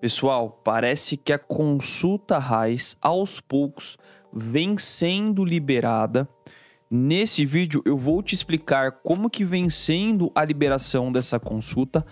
Pessoal, parece que a consulta Rais aos poucos vem sendo liberada. Nesse vídeo eu vou te explicar como que vem sendo a liberação dessa consulta.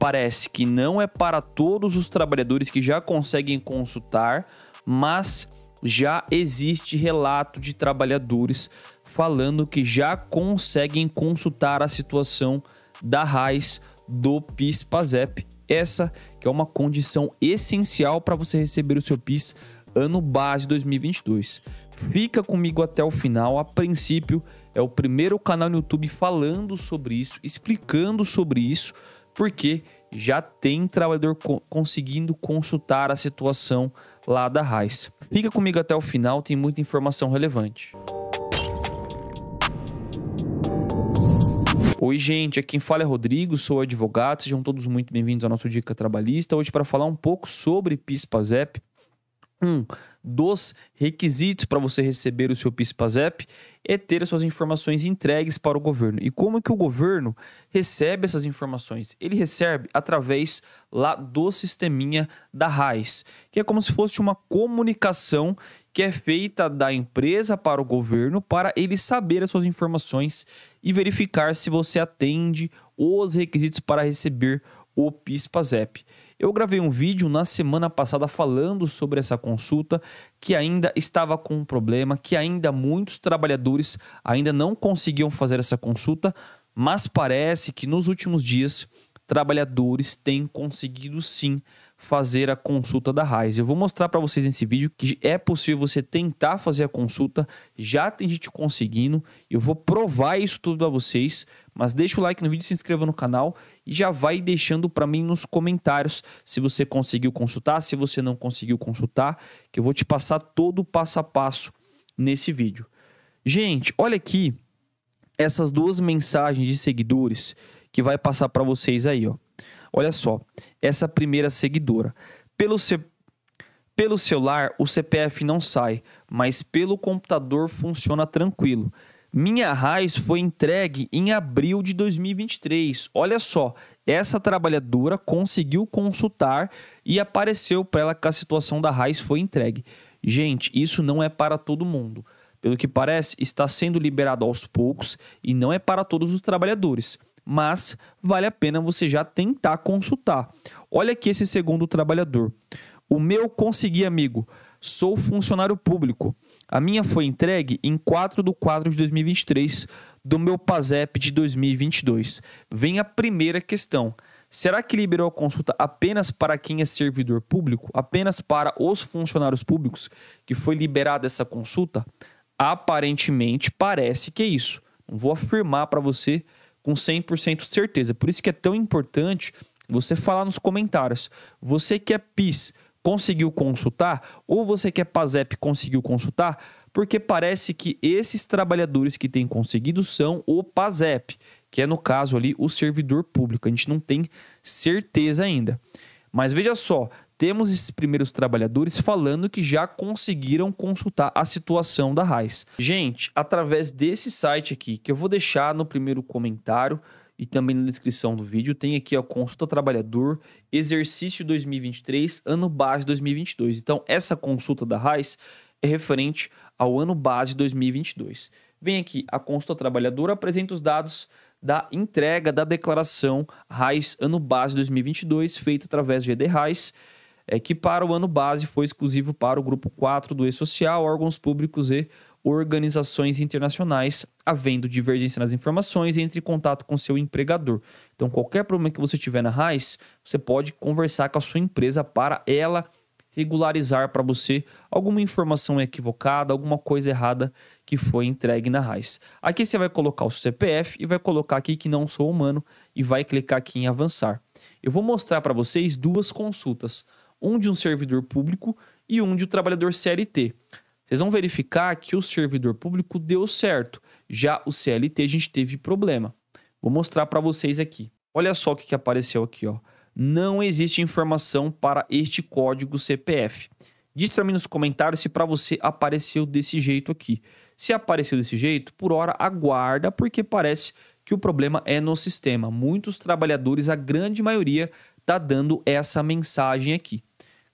Parece que não é para todos os trabalhadores que já conseguem consultar, mas já existe relato de trabalhadores falando que já conseguem consultar a situação da RAIS do PIS-PASEP. Essa é uma condição essencial para você receber o seu PIS ano base 2022. Fica comigo até o final. A princípio, é o primeiro canal no YouTube falando sobre isso, explicando sobre isso, porque já tem trabalhador co conseguindo consultar a situação lá da RAIS. Fica comigo até o final, tem muita informação relevante. Oi, gente, aqui quem fala é Rodrigo, sou advogado. Sejam todos muito bem-vindos ao nosso Dica Trabalhista. Hoje, para falar um pouco sobre PIS-PASEP, um dos requisitos para você receber o seu PIS/PASEP é ter as suas informações entregues para o governo. E como é que o governo recebe essas informações? Ele recebe através lá do sisteminha da RAIS, que é como se fosse uma comunicação que é feita da empresa para o governo para ele saber as suas informações e verificar se você atende os requisitos para receber o PIS/PASEP. Eu gravei um vídeo na semana passada falando sobre essa consulta que ainda estava com um problema, que ainda muitos trabalhadores ainda não conseguiam fazer essa consulta, mas parece que nos últimos dias trabalhadores têm conseguido sim fazer a consulta da Raiz. Eu vou mostrar para vocês nesse vídeo que é possível você tentar fazer a consulta, já tem gente conseguindo, eu vou provar isso tudo para vocês, mas deixa o like no vídeo, se inscreva no canal e já vai deixando para mim nos comentários se você conseguiu consultar, se você não conseguiu consultar, que eu vou te passar todo o passo a passo nesse vídeo. Gente, olha aqui essas duas mensagens de seguidores que vai passar para vocês aí, ó. Olha só, essa primeira seguidora. Pelo, ce... pelo celular, o CPF não sai, mas pelo computador funciona tranquilo. Minha Raiz foi entregue em abril de 2023. Olha só, essa trabalhadora conseguiu consultar e apareceu para ela que a situação da Raiz foi entregue. Gente, isso não é para todo mundo. Pelo que parece, está sendo liberado aos poucos e não é para todos os trabalhadores mas vale a pena você já tentar consultar. Olha aqui esse segundo trabalhador. O meu consegui, amigo. Sou funcionário público. A minha foi entregue em 4 de 4 de 2023 do meu PASEP de 2022. Vem a primeira questão. Será que liberou a consulta apenas para quem é servidor público? Apenas para os funcionários públicos que foi liberada essa consulta? Aparentemente parece que é isso. Não vou afirmar para você com 100% de certeza. Por isso que é tão importante você falar nos comentários. Você que é PIS, conseguiu consultar? Ou você que é PASEP, conseguiu consultar? Porque parece que esses trabalhadores que têm conseguido são o PASEP, que é no caso ali o servidor público. A gente não tem certeza ainda. Mas veja só, temos esses primeiros trabalhadores falando que já conseguiram consultar a situação da RAIS. Gente, através desse site aqui, que eu vou deixar no primeiro comentário, e também na descrição do vídeo tem aqui a consulta trabalhador exercício 2023 ano base 2022. Então essa consulta da RAIS é referente ao ano base 2022. Vem aqui a consulta trabalhador apresenta os dados da entrega da declaração RAIS ano base 2022 feita através do GD RAIS é que para o ano base foi exclusivo para o grupo 4 do E-Social, órgãos públicos e organizações internacionais, havendo divergência nas informações entre contato com seu empregador. Então, qualquer problema que você tiver na RAIS, você pode conversar com a sua empresa para ela regularizar para você alguma informação equivocada, alguma coisa errada que foi entregue na RAIS. Aqui você vai colocar o seu CPF e vai colocar aqui que não sou humano e vai clicar aqui em avançar. Eu vou mostrar para vocês duas consultas um de um servidor público e um de um trabalhador CLT. Vocês vão verificar que o servidor público deu certo, já o CLT a gente teve problema. Vou mostrar para vocês aqui. Olha só o que, apareceu aqui, ó. Não existe informação para este código CPF. Diz para mim nos comentários se para você apareceu desse jeito aqui. Se apareceu desse jeito, por hora aguarda, porque parece que o problema é no sistema. Muitos trabalhadores, a grande maioria, tá dando essa mensagem aqui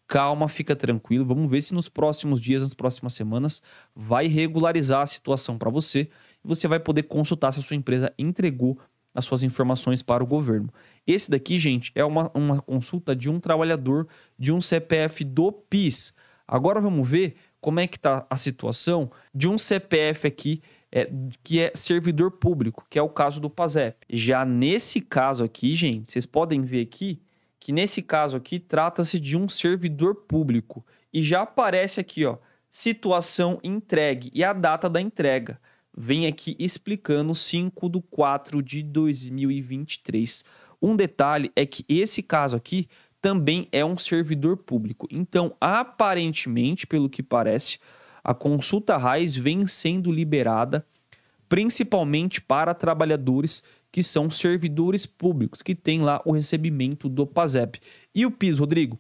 calma, fica tranquilo. Vamos ver se nos próximos dias, nas próximas semanas, vai regularizar a situação para você e você vai poder consultar se a sua empresa entregou as suas informações para o governo. Esse daqui, gente, é uma, uma consulta de um trabalhador de um CPF do PIS. Agora vamos ver como é que está a situação de um CPF aqui é, que é servidor público, que é o caso do PASEP. Já nesse caso aqui, gente, vocês podem ver aqui que nesse caso aqui trata-se de um servidor público. E já aparece aqui, ó, situação entregue e a data da entrega. Vem aqui explicando 5 de 4 de 2023. Um detalhe é que esse caso aqui também é um servidor público. Então, aparentemente, pelo que parece, a consulta RAIS vem sendo liberada principalmente para trabalhadores que são servidores públicos, que tem lá o recebimento do PASEP. E o PIS, Rodrigo?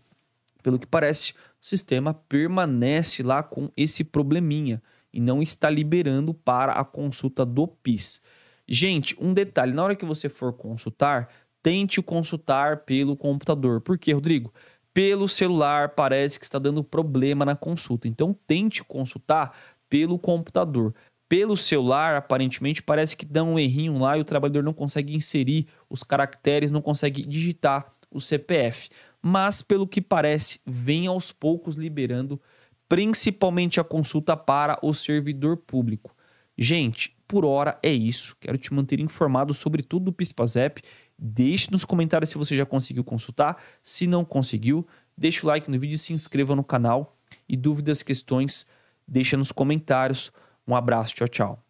Pelo que parece, o sistema permanece lá com esse probleminha e não está liberando para a consulta do PIS. Gente, um detalhe: na hora que você for consultar, tente consultar pelo computador. Por quê, Rodrigo? Pelo celular parece que está dando problema na consulta. Então, tente consultar pelo computador pelo celular, aparentemente, parece que dá um errinho lá e o trabalhador não consegue inserir os caracteres, não consegue digitar o CPF. Mas, pelo que parece, vem aos poucos liberando principalmente a consulta para o servidor público. Gente, por hora é isso. Quero te manter informado sobre tudo do PISPAZEP. Deixe nos comentários se você já conseguiu consultar. Se não conseguiu, deixa o like no vídeo, se inscreva no canal. E dúvidas, questões, deixa nos comentários. Um abraço, tchau, tchau.